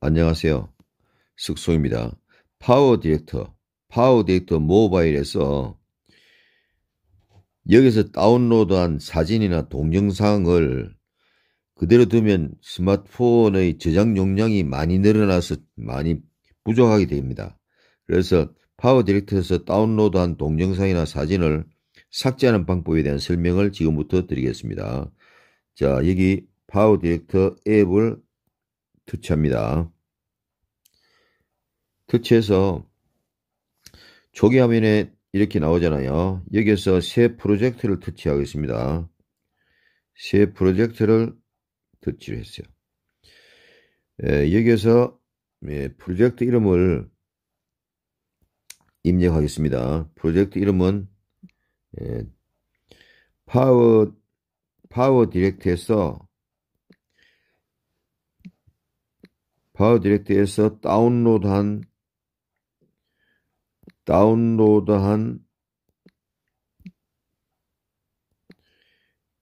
안녕하세요. 숙소입니다. 파워 디렉터, 파워 디렉터 모바일에서 여기서 다운로드한 사진이나 동영상을 그대로 두면 스마트폰의 저장 용량이 많이 늘어나서 많이 부족하게 됩니다. 그래서 파워 디렉터에서 다운로드한 동영상이나 사진을 삭제하는 방법에 대한 설명을 지금부터 드리겠습니다. 자, 여기 파워 디렉터 앱을 터치합니다. 터치해서 초기 화면에 이렇게 나오잖아요. 여기에서 새 프로젝트를 터치하겠습니다. 새 프로젝트를 터치를 했어요. 예, 여기에서 예, 프로젝트 이름을 입력하겠습니다. 프로젝트 이름은 예, 파워 파워 디렉트에서 파워 디렉트에서 다운로드한 다운로드한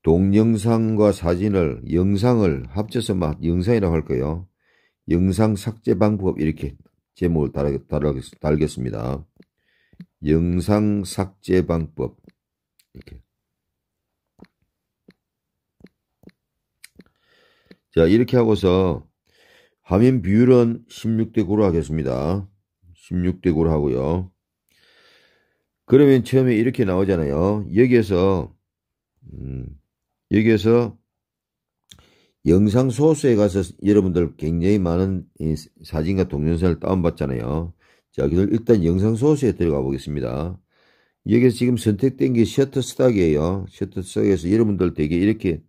동영상과 사진을 영상을 합쳐서 막 영상이라고 할 거예요. 영상 삭제 방법 이렇게 제목을 달겠, 달겠습니다. 영상 삭제 방법 이렇게. 자, 이렇게 하고서 화면 비율은 16대 9로 하겠습니다. 16대 9로 하고요. 그러면 처음에 이렇게 나오잖아요. 여기에서 음, 여기에서 영상 소스에 가서 여러분들 굉장히 많은 사진과 동영상을 다운받잖아요. 자, 그래서 일단 영상 소스에 들어가 보겠습니다. 여기서 지금 선택된 게 셔터스탁이에요. 셔터스탁에서 여러분들 되게 이렇게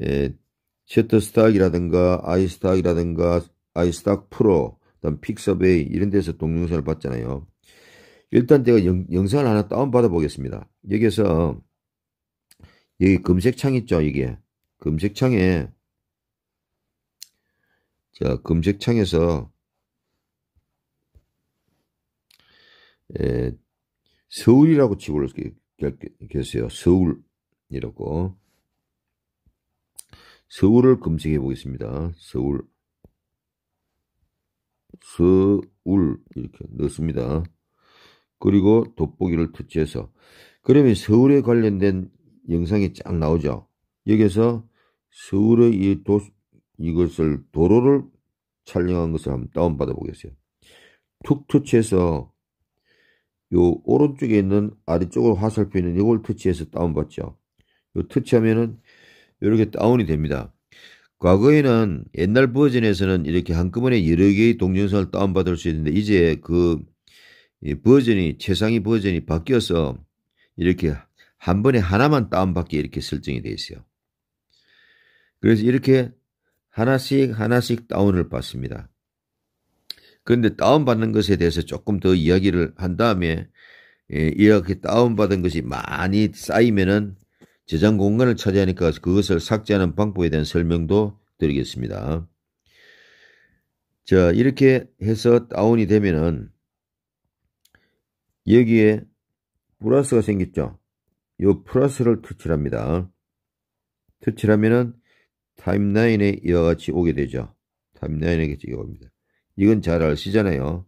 에, 예, 셔터스탁이라든가 아이스탁이라든가 아이스탁 프로, 그다음 픽서베이 이런 데서 동영상을 봤잖아요. 일단 제가 영, 상을 하나 다운 받아 보겠습니다. 여기서 여기 검색창 있죠, 이게 검색창에 자 검색창에서 에, 예, 서울이라고 집어넣겠세요 서울이라고. 서울을 검색해 보겠습니다. 서울. 서울 이렇게 넣습니다. 그리고 돋보기를 터치해서 그러면 서울에 관련된 영상이 쫙 나오죠. 여기서 에 서울의 이 도, 이것을 도로를 촬영한 것을 한번 다운받아 보겠어요. 툭 터치해서 요 오른쪽에 있는 아래쪽으로 화살표 있는 이걸 터치해서 다운받죠. 요 터치하면은 이렇게 다운이 됩니다. 과거에는 옛날 버전에서는 이렇게 한꺼번에 여러 개의 동영상을 다운받을 수 있는데 이제 그 버전이 최상위 버전이 바뀌어서 이렇게 한 번에 하나만 다운받기 이렇게 설정이 되어 있어요. 그래서 이렇게 하나씩 하나씩 다운을 받습니다. 그런데 다운받는 것에 대해서 조금 더 이야기를 한 다음에 예, 이렇게 다운받은 것이 많이 쌓이면은 저장 공간을 차지하니까 그것을 삭제하는 방법에 대한 설명도 드리겠습니다. 자, 이렇게 해서 다운이 되면은 여기에 플러스가 생겼죠. 요 플러스를 터치합니다. 터치하면은 타임라인에 이와 같이 오게 되죠. 타임라인에 이렇게 옵니다. 이건 잘 아시잖아요.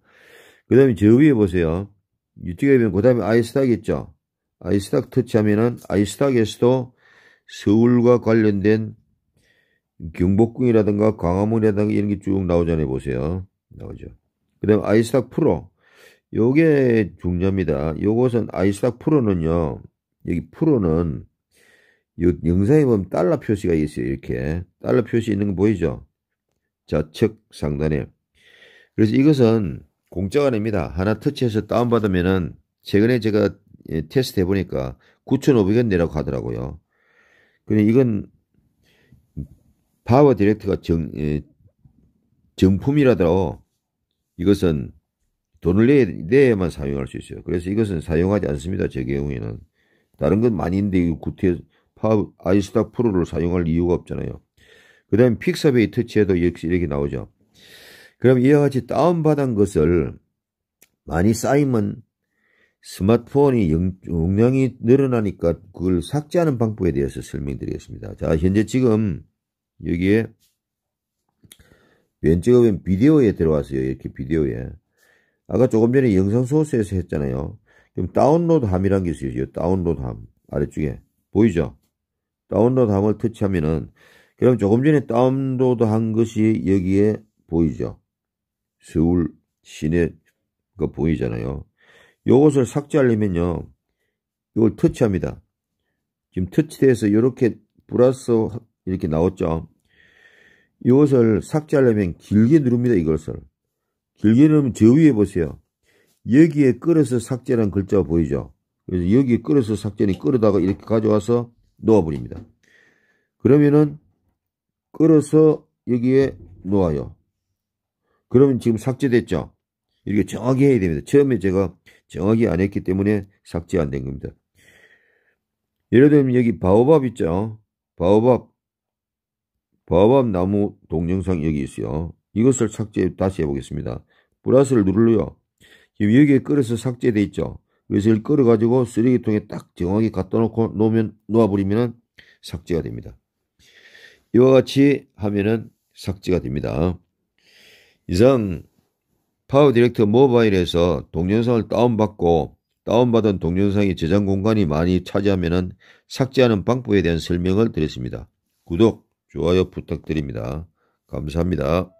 그 다음에 저 위에 보세요. 유튜브에 보면 그 다음에 아이스닥 있죠. 아이스닥 터치하면은 아이스닥에서도 서울과 관련된 경복궁이라든가 광화문이라든가 이런 게 쭉 나오잖아요. 보세요. 나오죠. 그 다음에 아이스닥 프로. 요게 중요합니다. 요것은 아이스닥 프로는요. 여기 프로는 요 영상에 보면 달러 표시가 있어요. 이렇게. 달러 표시 있는 거 보이죠? 좌측 상단에. 그래서 이것은 공짜가 아닙니다. 하나 터치해서 다운받으면은 최근에 제가 예, 테스트 해보니까 9,500원 내라고 하더라고요. 근데 이건 파워 디렉트가 정, 에, 예, 정품이라도 더라 이것은 돈을 내, 내야만 사용할 수 있어요. 그래서 이것은 사용하지 않습니다. 제 경우에는. 다른 건 많이 있는데 구태 파워 아이스닥 프로를 사용할 이유가 없잖아요. 그 다음에 픽사베이 터치에도 역시 이렇게 나오죠. 그럼 이와 같이 다운받은 것을 많이 쌓이면 스마트폰이 용량이 늘어나니까 그걸 삭제하는 방법에 대해서 설명드리겠습니다. 자, 현재 지금 여기에 왼쪽에 보면 비디오에 들어왔어요. 이렇게 비디오에. 아까 조금 전에 영상 소스에서 했잖아요. 그럼 다운로드함이란게 있어요. 다운로드함. 아래쪽에. 보이죠? 다운로드함을 터치하면은 그럼 조금 전에 다운로드한 것이 여기에 보이죠? 서울 시내가 보이잖아요. 요것을 삭제하려면요. 이걸 터치합니다. 지금 터치돼서 이렇게 플러스 이렇게 나왔죠. 이것을 삭제하려면 길게 누릅니다. 이것을. 길게 누르면 저 위에 보세요. 여기에 끌어서 삭제라는 글자가 보이죠. 그래서 여기에 끌어서 삭제니 끌어다가 이렇게 가져와서 놓아버립니다. 그러면은 끌어서 여기에 놓아요. 그러면 지금 삭제됐죠? 이렇게 정확히 해야 됩니다. 처음에 제가 정확히 안 했기 때문에 삭제 안 된 겁니다. 예를 들면 여기 바오밥 있죠? 바오밥, 바오밥 나무 동영상 여기 있어요. 이것을 삭제 다시 해보겠습니다. 플러스를 누르요. 지금 여기에 끌어서 삭제돼 있죠? 그래서 이걸 끌어가지고 쓰레기통에 딱 정확히 갖다 놓고 놓으면, 놓아버리면 삭제가 됩니다. 이와 같이 하면은 삭제가 됩니다. 이상 파워 디렉터 모바일에서 동영상을 다운받고 다운받은 동영상이 저장 공간이 많이 차지하면 삭제하는 방법에 대한 설명을 드렸습니다. 구독, 좋아요 부탁드립니다. 감사합니다.